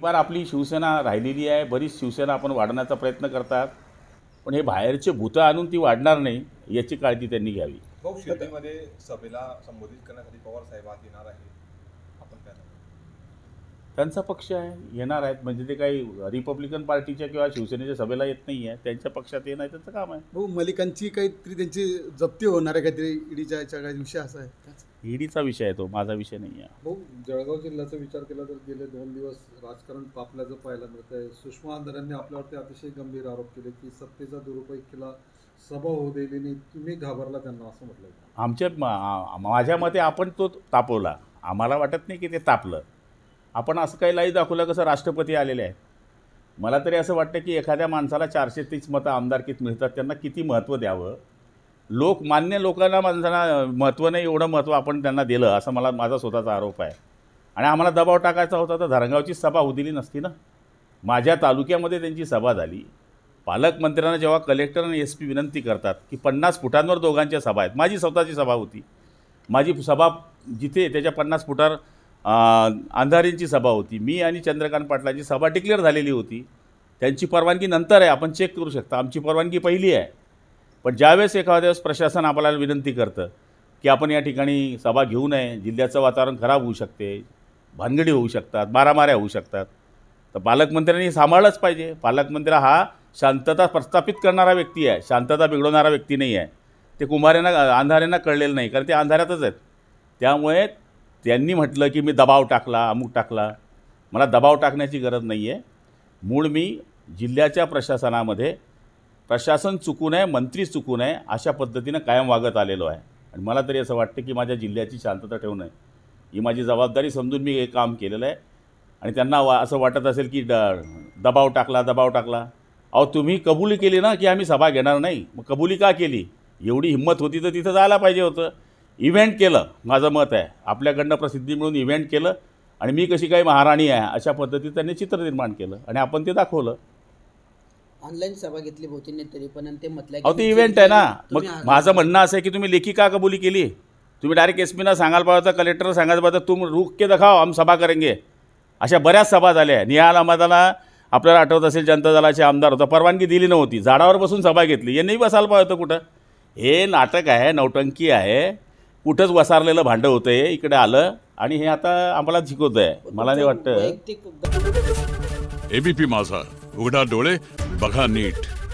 बार आपली शिवसेना राहिलेली आहे बरीच शिवसेना आपण वाढण्याचा प्रयत्न करतात पण हे बाहेरचे भूत आणून ती वाढणार नाही याची काळजी त्यांनी घ्यावी शिर्डीमध्ये सभेला संबोधित करण्यासाठी पवार साहेब आज येणार आहे आपण त्यांचा पक्ष आहे येणार आहेत म्हणजे ते काही रिपब्लिकन पार्टीच्या किंवा शिवसेनेच्या सभेला येत नाही आहे त्यांच्या पक्षात येणार त्यांचं काम आहे भाऊ मलिकांची काहीतरी त्यांची जप्ती होणार आहे काहीतरी ईडीच्या याच्या विषय असा आहे ईडीचा विषय आहे तो माझा विषय नाही आहे भाऊ जळगाव जिल्ह्याचा विचार केला तर गेले दोन दिवस राजकारण पापल्याचं पाहायला मिळत आहे सुषमा आपल्यावरती अतिशय गंभीर आरोप केले की सत्तेचा दुरुपयोग केला सभा होऊ दिली नाही तुम्ही घाबरला त्यांना असं म्हटलं आमच्या माझ्या मते आपण तो तापवला आम्हाला वाटत नाही की ते तापलं आपण असं काही लाई दाखवलं कसं राष्ट्रपती आलेले आहेत मला तरी असं वाटतं की एखाद्या माणसाला चारशे तीस मतं आमदारकीत मिळतात त्यांना किती महत्त्व द्यावं लोक मान्य लोकांना माणसांना महत्त्व नाही एवढं महत्त्व आपण त्यांना दिलं असं मला माझा स्वतःचा आरोप आहे आणि आम्हाला दबाव टाकायचा होता तर धारंगावची सभा होऊ दिली नसती ना माझ्या तालुक्यामध्ये त्यांची सभा झाली पालकमंत्र्यांना जेव्हा कलेक्टर आणि एस पी विनंती करतात की पन्नास फुटांवर दोघांच्या सभा आहेत माझी स्वतःची सभा होती माझी सभा जिथे त्याच्या पन्नास फुटावर अंधारींची सभा होती मी आणि चंद्रकांत पाटलांची सभा डिक्लेअर झालेली होती त्यांची परवानगी नंतर आहे आपण चेक करू शकता आमची परवानगी पहिली आहे पण ज्यावेळेस एखाद्या प्रशासन आपल्याला विनंती करतं की आपण या ठिकाणी सभा घेऊ नये जिल्ह्याचं वातावरण खराब होऊ शकते भानगडी होऊ शकतात मारामाऱ्या होऊ शकतात तर पालकमंत्र्यांनी सांभाळलंच पाहिजे पालकमंत्री हा शांतता प्रस्थापित करणारा व्यक्ती आहे शांतता बिघडवणारा व्यक्ती नाही आहे ते कुंभाऱ्यांना अंधाऱ्यांना कळलेलं नाही कारण ते अंधाऱ्यातच आहेत त्यामुळे त्यांनी म्हटलं की मी दबाव टाकला अमुक टाकला मला दबाव टाकण्याची गरज नाही आहे मूळ मी जिल्ह्याच्या प्रशासनामध्ये प्रशासन चुकू नये मंत्री चुकू नये अशा पद्धतीनं कायम वागत आलेलो आहे आणि मला तरी असं वाटतं की माझ्या जिल्ह्याची शांतता ठेवू नये ही माझी जबाबदारी समजून मी हे काम केलेलं आहे आणि त्यांना वा असं वाटत असेल की ड दबाव टाकला दबाव टाकला अहो तुम्ही कबुली केली ना की आम्ही सभा घेणार नाही मग कबुली का केली एवढी हिंमत होती तर तिथं जायला पाहिजे होतं इव्हेंट केलं माझं मत आहे आपल्याकडनं प्रसिद्धी मिळून इव्हेंट केलं आणि मी कशी काही महाराणी आहे अशा पद्धतीत त्यांनी चित्र निर्माण केलं आणि आपण ते दाखवलं ऑनलाईन सभा घेतली तरी पण ते म्हटलं इव्हेंट आहे ना मग माझं म्हणणं असं आहे की तुम्ही लेखी का कबुली केली तुम्ही डायरेक्ट एस पीना सांगायला पाहिजे कलेक्टर सांगायला पाहिजे तुम रुख के दखाव आम सभा करेंगे अशा बऱ्याच सभा झाल्या निहाल अहमदाला आपल्याला आठवत असेल जनता दलाचे आमदार होता परवानगी दिली नव्हती झाडावर बसून सभा घेतली नाही बसायला पाहिजे होतं कुठं हे नाटक आहे नौटंकी आहे कुठंच वसारलेलं भांडं होतं इकडे आलं आणि हे आता आम्हाला शिकवतं आहे मला नाही वाटतं एबीपी माझा उघडा डोळे बघा नीट